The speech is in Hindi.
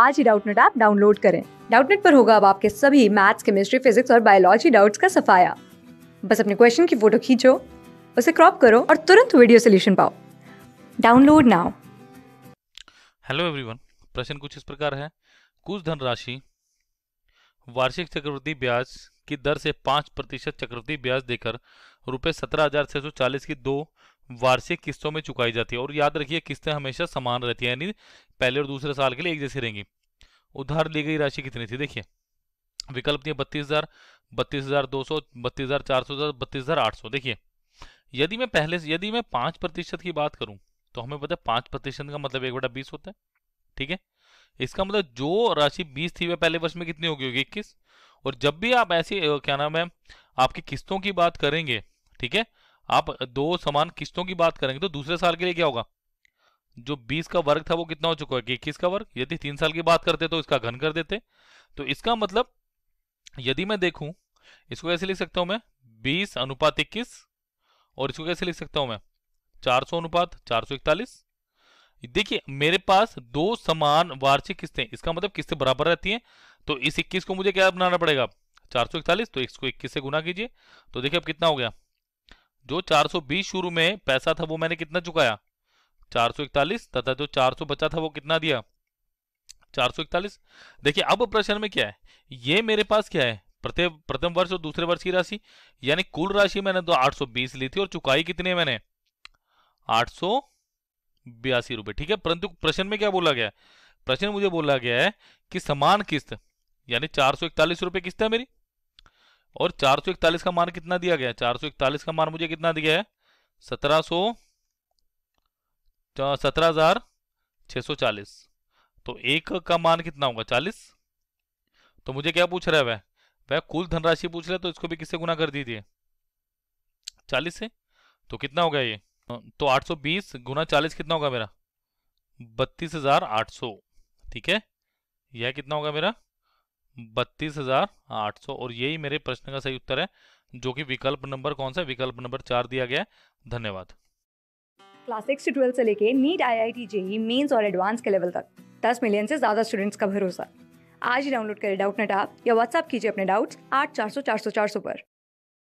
आज ही डाउटनेट ऐप डाउनलोड करें डाउटनेट पर होगा अब आपके सभी मैथ्स केमिस्ट्री फिजिक्स और बायोलॉजी डाउट्स का सफाया बस अपने क्वेश्चन की फोटो खींचो उसे क्रॉप करो और तुरंत वीडियो सोल्यूशन पाओ डाउनलोड नाउ हेलो एवरीवन प्रश्न कुछ इस प्रकार है कुछ धनराशि वार्षिक चक्रवृद्धि ब्याज की दर से पाँच प्रतिशत चक्रवृद्धि ब्याज देकर रुपये सत्रह हजार छः सौ चालीस की दो वार्षिक किस्तों में चुकाई जाती है और याद रखिए किस्तें हमेशा समान रहती है यानी पहले और दूसरे साल के लिए एक जैसी रहेंगी उधार ली गई राशि कितनी थी देखिए विकल्प दिए बत्तीस हजार बत्तीस हजार दो सौ बत्तीस हजार चार सौ हजार बत्तीस हजार आठ सौ देखिए यदि मैं पहले यदि मैं पांच प्रतिशत की बात करूं तो हमें पता है पांच प्रतिशत का मतलब एक बटा बीस होता है ठीक है इसका मतलब जो राशि बीस थी वह पहले वर्ष में कितनी होगी होगी इक्कीस और जब भी आप ऐसी क्या नाम है आपकी किस्तों की बात करेंगे ठीक है आप दो समान किस्तों की बात करेंगे तो दूसरे साल के लिए क्या होगा जो बीस का वर्ग था वो कितना हो चुका है इक्कीस का वर्ग यदि तीन साल की बात करते तो इसका घन कर देते तो इसका मतलब यदि मैं देखूं इसको कैसे लिख सकता हूं मैं बीस अनुपात इक्कीस और इसको कैसे लिख सकता हूं मैं चार सौ अनुपात चार सौ इकतालीस देखिए मेरे पास दो समान वार्षिक किस्तें इसका मतलब किस्तें बराबर रहती हैं तो इस इक्कीस को मुझे क्या बनाना पड़ेगा चार सौ इकतालीस तो इसको इक्कीस से गुना कीजिए तो देखिए अब कितना हो गया जो 420 शुरू में पैसा था वो मैंने कितना चुकाया 441 तथा जो 400 बचा था वो कितना दिया 441 देखिए अब प्रश्न में क्या है ये मेरे पास क्या है प्रत्येक प्रथम वर्ष और दूसरे वर्ष की राशि यानी कुल राशि मैंने तो आठ ली थी और चुकाई कितनी है मैंने आठ सौ बयासी रुपए ठीक है परंतु प्रश्न में क्या बोला गया प्रश्न मुझे बोला गया है कि समान किस्त यानी चार सौ इकतालीस रुपए किस्त है मेरी और चार सौ इकतालीस का मान कितना दिया गया चार सौ इकतालीस का मान मुझे कितना दिया है सत्रह सो सत्रह चालीस तो एक का मान कितना होगा चालीस तो मुझे क्या पूछ रहा है वह वह कुल धनराशि पूछ रहा है तो इसको भी किससे गुना कर दीजिए चालीस से तो कितना हो गया ये तो 820 गुना चालीस कितना होगा मेरा बत्तीस हजार आठ सौ ठीक है यह कितना होगा मेरा बत्तीस हजार आठ सौ और यही मेरे प्रश्न का सही उत्तर है जो कि विकल्प नंबर कौन सा विकल्प नंबर चार दिया गया है धन्यवाद क्लास सिक्स से ट्वेल्थ से लेके NEET I I T JEE mains और एडवांस के लेवल तक दस मिलियन से ज्यादा स्टूडेंट्स का भरोसा आज ही डाउनलोड करें डाउट नेट आप या व्हाट्सअप कीजिए अपने डाउट्स आठ चार सौ चार सौ चार सौ पर